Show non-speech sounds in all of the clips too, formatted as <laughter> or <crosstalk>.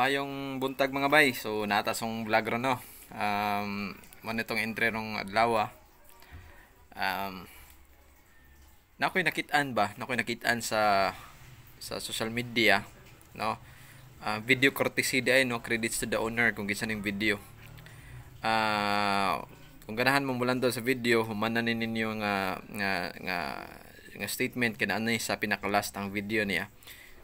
Mayong buntag mga bay. So natasong vlog ron no. Um manitong entry nung adlaw. Ah. Um nakoy nakitaan ba? Nakoy nakitaan sa sa social media no. Uh, video courtesy di no credits to the owner kung kinsa ning video. Uh, kung ganahan mo mulan sa video humanan ninyo nga nga nga nga statement kinaanay sa pinakalast ang video niya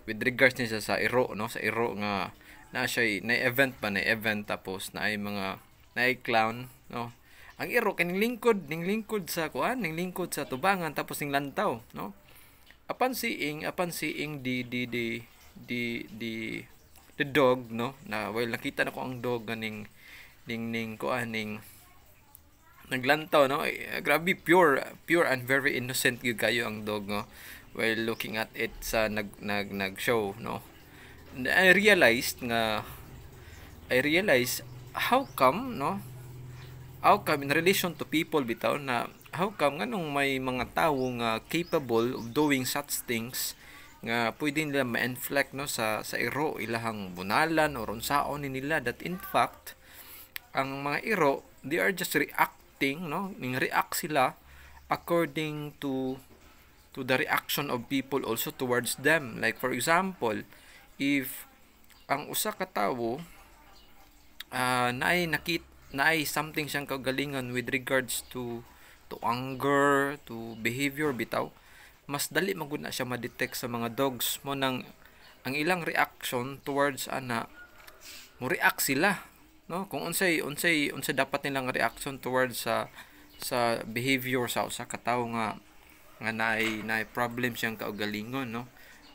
with regards niya sa, sa iro no sa iro nga na siya na-event pa na event tapos na ay mga na ay clown no ang iro kaning lingkod ning lingkod sa kuan ning lingkod sa tubangan tapos ning lantaw no apan siing apan siing di di di di the, the dog no na well nakita na ko ang dog ning ning ning kuan ning naglantaw no eh, grabe pure pure and very innocent gyud kayo ang dog no while looking at it sa nag nag nag show no I realized nga I realized how come no how come in relation to people bitaw na how come nganong may mga tawo nga capable of doing such things nga pwede nila ma-inflect no sa sa iro ilahang bunalan or unsaon ni nila that in fact ang mga iro they are just reacting no ning react sila according to to the reaction of people also towards them like for example if ang usa ka tawo uh, naay nakit naay something siyang kagalingan with regards to to anger, to behavior bitaw, mas dali maguna siya ma-detect sa mga dogs mo nang ang ilang reaction towards ana mo react sila no kung unsay unsay unsay dapat nilang reaction towards sa sa behavior sa usa ka tawo nga nga naay naay problem siyang kaugalingon no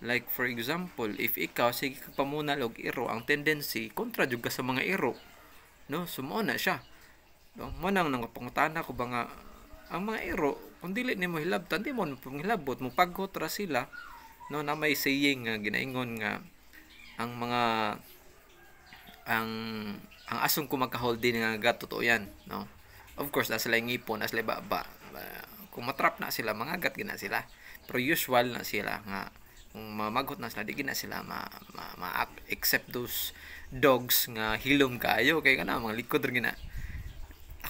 Like for example, if ikaw sige ka pa muna og iro, ang tendency kontra jud ka sa mga iro. No, sumo na siya. No, mo nang nangapangutana ko ba nga ang mga iro kung dili nimo hilabtan di mo hilabot mo pagkotra sila no na may saying nga ginaingon nga ang mga ang ang asong magka-hold din nga gato totoo yan no of course na lang ngipon as ba baba kung matrap na sila mga gat gina sila pero usual na sila nga kung mamagot na sila di gina sila ma, ma, ma accept those dogs nga hilom kayo kay kana mga likod rin gina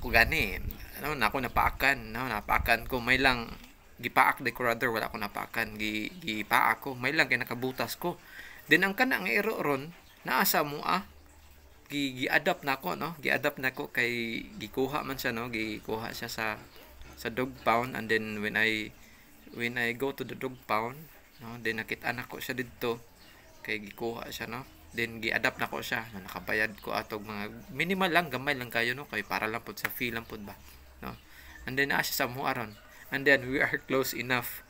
ako gani ano na ako napakan no napakan ko may lang gipaak de rather wala ko napakan gi gipaak ko may lang kay nakabutas ko then ang kana nga iro ron naasa mo ah gi, gi adapt na ko no gi adapt na ko kay gikuha man siya no gikuha siya sa sa dog pound and then when I when I go to the dog pound no then nakita na ko siya didto kay gikuha siya no then gi-adapt na ko siya na nakabayad ko atog mga minimal lang gamay lang kayo no kay para lang pud sa fee lang pud ba no and then naa ah, sa mo aron and then we are close enough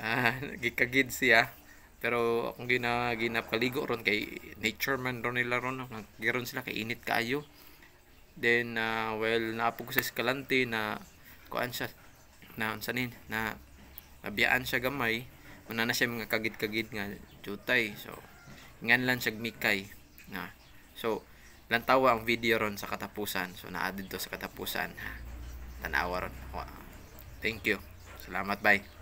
uh, <laughs> gikagid siya pero akong gina ginapaligo ron kay nature man ron nila ron giron sila kay init kaayo then uh, well naapog sa eskalante na kuan siya na unsanin na nabiyaan siya gamay una na siya mga kagid-kagid nga jutay so ngan lang siya mikay na so lang tawa ang video ron sa katapusan so na naa to sa katapusan ha tanawa ron thank you salamat bye